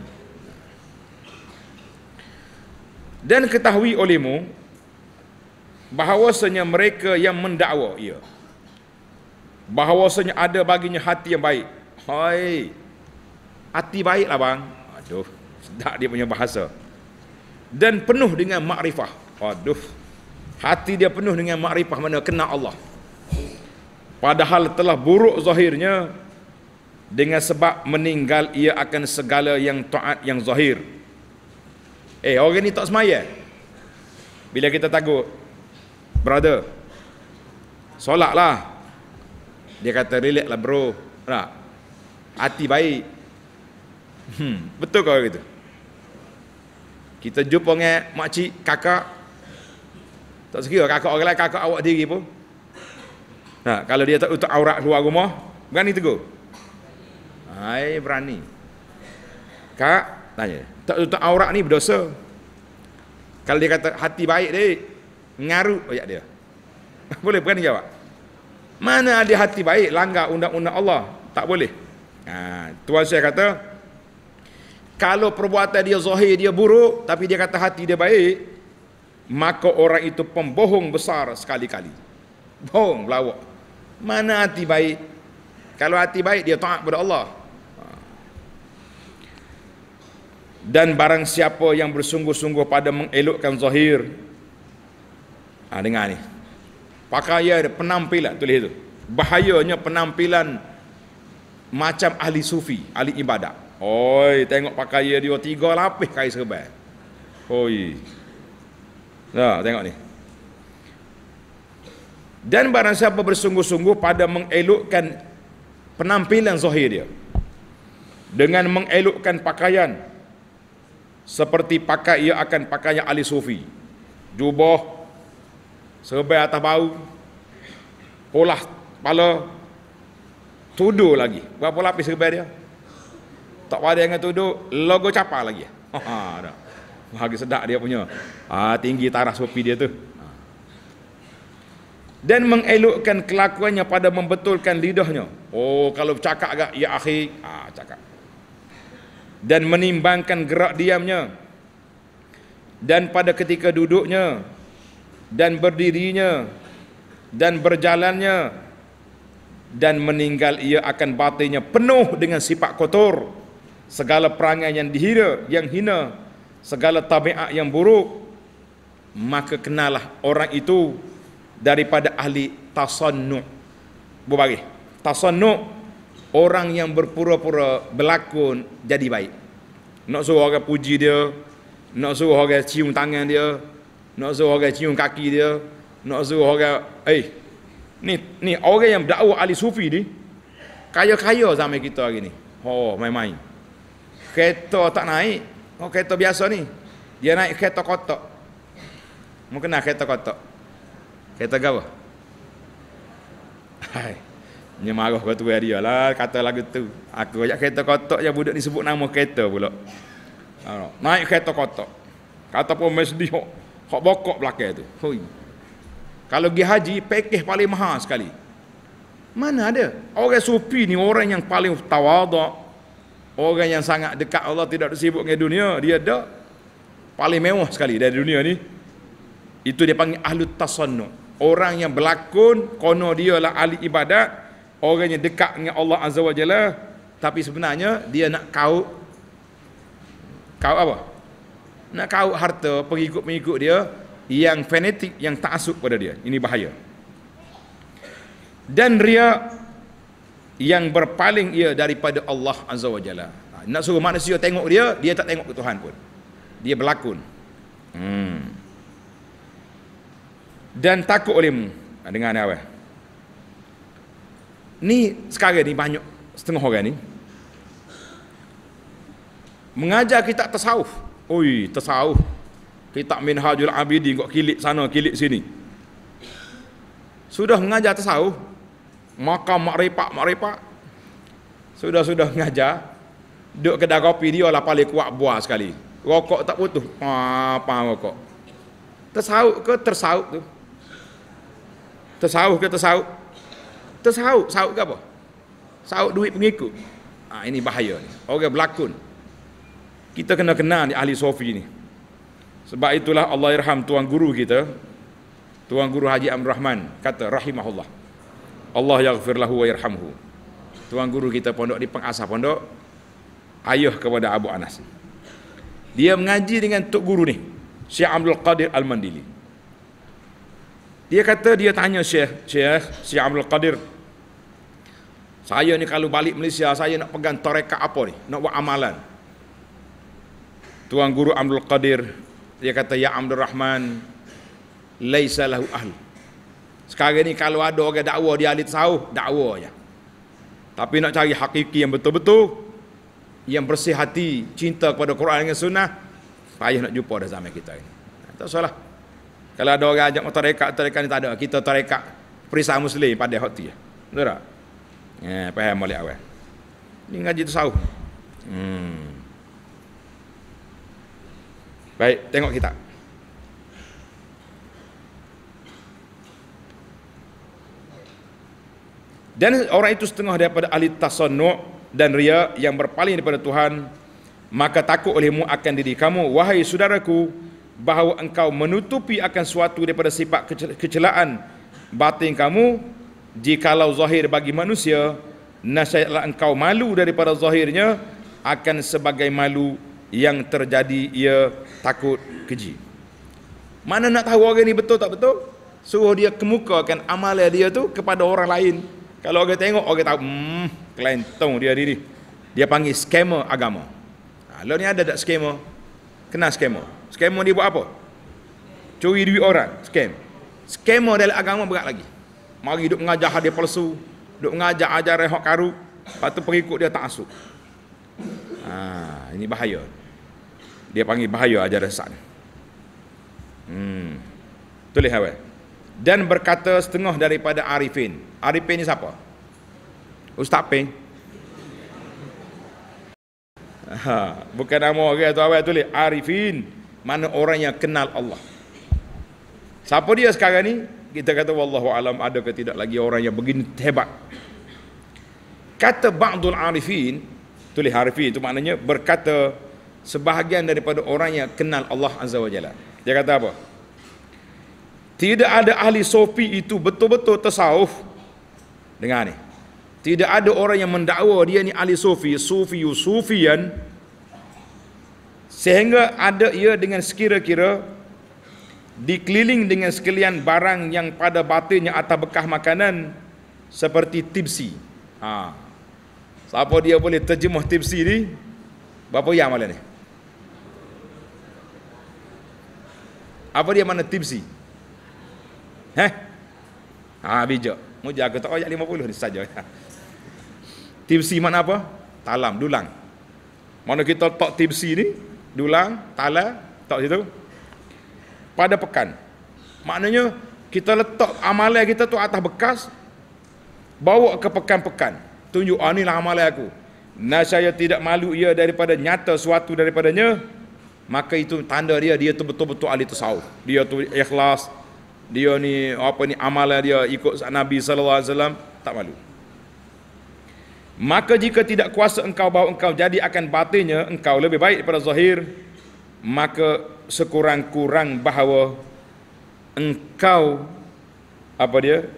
dan ketahui olehmu bahawasanya mereka yang mendakwa ia bahawasanya ada baginya hati yang baik hai hati baiklah bang aduh sedap dia punya bahasa dan penuh dengan makrifah aduh hati dia penuh dengan makrifah mana kenal Allah padahal telah buruk zahirnya dengan sebab meninggal ia akan segala yang taat yang zahir eh orang ni tak semaya bila kita takut brother solat lah dia kata relax lah bro nah, hati baik hmm, betul ke orang itu kita jumpa dengan makcik, kakak tak sekiranya kakak orang lain, kakak awak diri pun nah, kalau dia tak utak aurat keluar rumah berani tegur Hai berani. Kak tanya, tak tutup aurat ni berdosa. Kalau dia kata hati baik oh, ya, dia, ngaruk ayat dia. boleh berani jawab. Mana ada hati baik langgar undang-undang Allah? Tak boleh. Ha, tuan saya kata kalau perbuatan dia zahir dia buruk tapi dia kata hati dia baik, maka orang itu pembohong besar sekali-kali. Bohong lawak. Mana hati baik? Kalau hati baik dia taat kepada Allah. dan barang siapa yang bersungguh-sungguh pada mengelokkan zahir ha, dengar ni pakaian penampilan tulis itu bahayanya penampilan macam ahli sufi ahli ibadat oi tengok pakaian dia tiga lapis kain serban oi ha, tengok ni dan barang siapa bersungguh-sungguh pada mengelokkan penampilan zahir dia dengan mengelokkan pakaian seperti pakai ia akan pakainya ahli sufi jubah serbai atas bau polah kepala tuduh lagi berapa lapis serbai dia tak ada yang tuduh logo capa lagi ha ha sedak dia punya ha, tinggi taraf sufi dia tu ha. dan mengelukkan kelakuannya pada membetulkan lidahnya oh kalau cakap agak ya akhi ha, cakap dan menimbangkan gerak diamnya dan pada ketika duduknya dan berdirinya dan berjalannya dan meninggal ia akan batinnya penuh dengan sifat kotor segala perangai yang dihina yang hina segala tabiat yang buruk maka kenalah orang itu daripada ahli tasannu berbagai tasannu orang yang berpura-pura berlakon jadi baik. Nak suruh orang puji dia, nak suruh orang cium tangan dia, nak suruh orang cium kaki dia, nak suruh orang, eh, hey, ni, ni orang yang dakwah ahli sufi ni, kaya-kaya zaman kita hari ni. Oh, main-main. Kereta tak naik, oh kereta biasa ni, dia naik kereta kotak. Mungkin nak kereta kotak. Kereta gawa. Hai. Dia marah kat tu dia lah kata lagu tu. Aku ajak kereta kotak je budak ni sebut nama kereta pula. Ah, naik kereta kotak. Kata pun mesti hok hok bokok belakang tu. Hoi. Kalau pergi haji pekeh paling mahal sekali. Mana ada? Orang sufi ni orang yang paling tawaduk. Orang yang sangat dekat Allah tidak sibuk dengan dunia, dia ada paling mewah sekali dari dunia ni. Itu dia panggil ahlu tasannu. Orang yang berlakon kono dia lah ahli ibadat orang yang dekat dengan Allah Azza wa Jalla tapi sebenarnya dia nak kau kau apa? Nak kau harta pengikut-pengikut dia yang fanatik yang taksub pada dia. Ini bahaya. Dan ria yang berpaling ia daripada Allah Azza wa Jalla. Ha, nak suruh manusia tengok dia, dia tak tengok ke Tuhan pun. Dia berlakon. Hmm. Dan takut olehmu. Ha, dengar ni apa? Ni sekarang ni banyak setengah orang ni mengajar kita tasawuf. Oi, tasawuf. Kita minhajul abidin kok kilit sana kilit sini. Sudah mengajar tasawuf, makam makrifat makrifat. Sudah-sudah mengajar duk kedai kopi dia lah paling kuat buah sekali. Rokok tak putus. Apa, apa rokok? Tasawuf ke tersawuf tu? Tasawuf ke tersawuf? tersahut sahut ke apa sahut duit pengikut ha, ini bahaya ni orang berlakon kita kena kenal ni ahli sufi ni sebab itulah Allah irham tuan guru kita tuan guru Haji Amr Rahman kata rahimahullah Allah yaghfir lahu wa yarhamhu tuan guru kita pondok di pengasah pondok ayah kepada Abu Anas dia mengaji dengan tok guru ni Syekh Abdul Qadir Al-Mandili dia kata dia tanya Syekh Syekh Syekh Abdul Qadir saya ni kalau balik Malaysia, saya nak pegang tarekat apa ni? Nak buat amalan. Tuan Guru Abdul Qadir, dia kata, Ya Abdul Rahman, Laisa lahu ahli. Sekarang ni kalau ada orang dakwah di alit tasawuf, dakwah je. Tapi nak cari hakiki yang betul-betul, yang bersih hati, cinta kepada Quran dan Sunnah, payah nak jumpa dah zaman kita ini. Tak salah. Kalau ada orang ajak tarekat, tarekat ni tak ada. Kita tarekat perisai muslim pada hati. Betul tak? Eh, faham balik awal. Ini ngaji tasawuf. Hmm. Baik, tengok kita. Dan orang itu setengah daripada ahli tasannu' dan ria yang berpaling daripada Tuhan, maka takut olehmu akan diri kamu. Wahai saudaraku, bahawa engkau menutupi akan suatu daripada sifat kecelaan batin kamu jikalau zahir bagi manusia nasyailah engkau malu daripada zahirnya akan sebagai malu yang terjadi ia takut keji mana nak tahu orang ni betul tak betul suruh dia kemukakan amalan dia tu kepada orang lain kalau orang tengok orang tahu hmm kelentong dia diri dia panggil skamer agama kalau ha, ni ada tak skamer Kenal skamer skamer dia buat apa curi duit orang scam skamer dalam agama berat lagi mari duk mengajar hadis palsu duk mengajar ajar rehok karu lepas tu pengikut dia tak asuk ha, ini bahaya dia panggil bahaya ajaran sesat ni hmm. tulis hawa. dan berkata setengah daripada Arifin Arifin ni siapa? Ustaz Peng ha, bukan nama orang okay, tu awal tulis Arifin mana orang yang kenal Allah siapa dia sekarang ni? kita kata wallahu alam ada ke tidak lagi orang yang begini hebat kata ba'dul arifin tulis arifin itu maknanya berkata sebahagian daripada orang yang kenal Allah azza wajalla dia kata apa tidak ada ahli sufi itu betul-betul tasawuf dengar ni tidak ada orang yang mendakwa dia ni ahli sufi sufi sufian sehingga ada ia dengan sekira-kira dikeliling dengan sekalian barang yang pada batinnya atau bekah makanan seperti tipsi. Ha. Siapa dia boleh terjemah tipsi ni? Bapa yang malam ni? Apa dia mana tipsi? Heh? Ha, bijak. Mujak aku tak lima puluh ni saja. tipsi mana apa? Talam, dulang. Mana kita tak tipsi ni? Dulang, talam, tak situ pada pekan. Maknanya kita letak amalan kita tu atas bekas bawa ke pekan-pekan. Tunjuk ah, inilah amalan aku. Nasaya tidak malu ia daripada nyata suatu daripadanya maka itu tanda dia dia tu betul-betul ahli tasawuf. Dia tu ikhlas. Dia ni apa ni amalan dia ikut Nabi sallallahu alaihi wasallam tak malu. Maka jika tidak kuasa engkau bawa engkau jadi akan batinnya engkau lebih baik daripada zahir maka sekurang-kurang bahawa engkau apa dia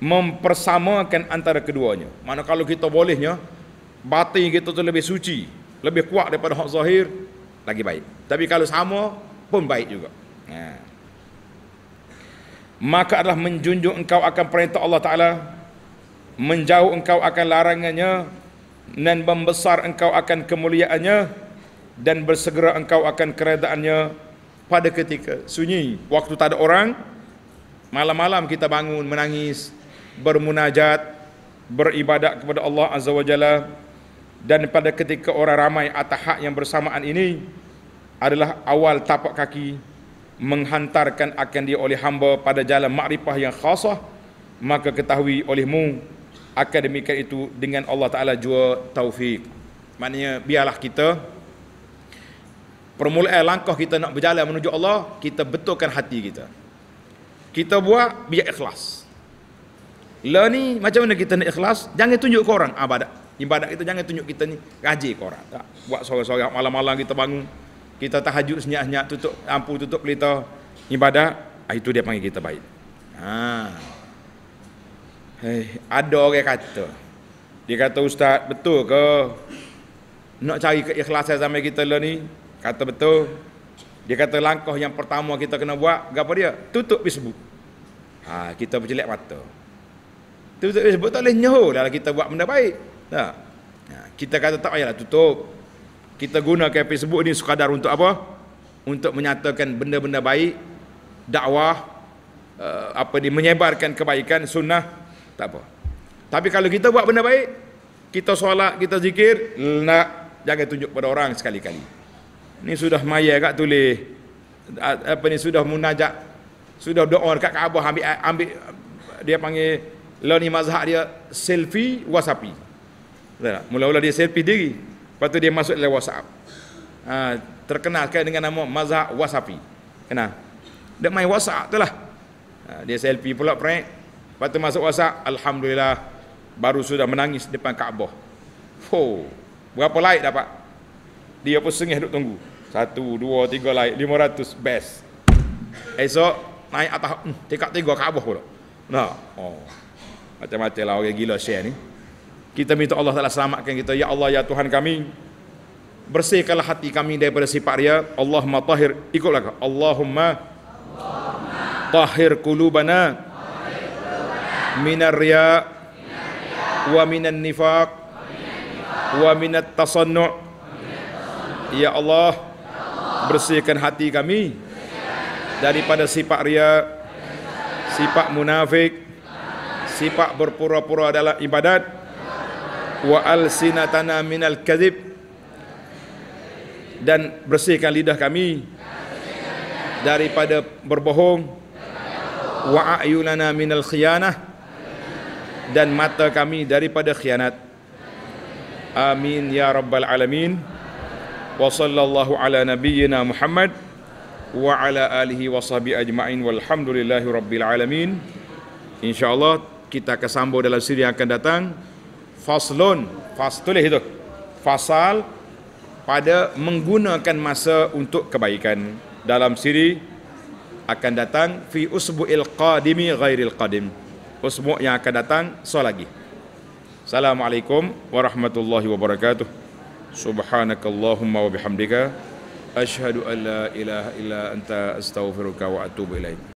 mempersamakan antara keduanya mana kalau kita bolehnya batin kita tu lebih suci lebih kuat daripada hak zahir lagi baik tapi kalau sama pun baik juga ha. maka adalah menjunjung engkau akan perintah Allah Ta'ala menjauh engkau akan larangannya dan membesar engkau akan kemuliaannya dan bersegera engkau akan keredaannya pada ketika sunyi waktu tak ada orang malam-malam kita bangun menangis bermunajat beribadat kepada Allah Azza wa Jalla dan pada ketika orang ramai atas hak yang bersamaan ini adalah awal tapak kaki menghantarkan akan dia oleh hamba pada jalan makrifah yang khasah maka ketahui olehmu akademik itu dengan Allah Ta'ala jua taufik maknanya biarlah kita permulaan langkah kita nak berjalan menuju Allah kita betulkan hati kita kita buat biar ikhlas lah ni macam mana kita nak ikhlas jangan tunjuk ke orang ah, ibadat ibadat kita jangan tunjuk kita ni rajin ke orang tak buat sore-sore malam-malam kita bangun kita tahajud senyap-senyap tutup lampu tutup pelita ibadat ah, itu dia panggil kita baik ha. Hei, eh, ada orang kata dia kata ustaz betul ke nak cari keikhlasan sampai kita lah ni kata betul dia kata langkah yang pertama kita kena buat apa dia tutup Facebook ha kita bercelak mata tutup Facebook tak boleh nyuruh dalam kita buat benda baik tak ha. ha, kita kata tak payahlah tutup kita gunakan Facebook ni sekadar untuk apa untuk menyatakan benda-benda baik dakwah uh, apa dia menyebarkan kebaikan sunnah tak apa tapi kalau kita buat benda baik kita solat kita zikir nak jangan tunjuk pada orang sekali-kali ni sudah maya kat tulis apa ni sudah munajat sudah doa dekat Kaabah ambil ambil dia panggil lawan mazhab dia selfie WhatsApp. Betul tak? Mula-mula dia selfie diri, lepas tu dia masuk lewat WhatsApp. Ha, terkenal kan dengan nama mazhab WhatsApp. Kena. Dia main WhatsApp tu lah. Ha, dia selfie pula prank. Lepas tu masuk WhatsApp, Alhamdulillah baru sudah menangis depan Kaabah. Oh, berapa like dapat? dia pun sengih duk tunggu. Satu, dua, tiga lain, lima ratus, best. Esok, naik atas, hmm, tingkat tiga ke abah pula. Nah, oh. Macam-macam lah orang gila share ni. Kita minta Allah Ta'ala selamatkan kita. Ya Allah, Ya Tuhan kami. Bersihkanlah hati kami daripada sifat ria. Allahumma tahir. Ikutlah kau. Allahumma, Allahumma tahir kulubana, kulubana. minar ria wa minan nifaq wa minat tasannu' Ya Allah Bersihkan hati kami Daripada sifat ria Sifat munafik Sifat berpura-pura dalam ibadat Wa al sinatana minal kazib Dan bersihkan lidah kami Daripada berbohong Wa a'yunana minal khiyanah Dan mata kami daripada khianat Amin Ya Rabbal Alamin wa sallallahu ala nabiyyina Muhammad wa ala alihi wa sahbihi ajma'in walhamdulillahi rabbil alamin insyaallah kita akan sambung dalam siri yang akan datang faslun fas tulis itu fasal pada menggunakan masa untuk kebaikan dalam siri akan datang fi usbu'il qadimi ghairil qadim usbu' yang akan datang so lagi assalamualaikum warahmatullahi wabarakatuh Subhanakallahumma wa bihamdika ashhadu an la ilaha illa anta astaghfiruka wa atubu ilaik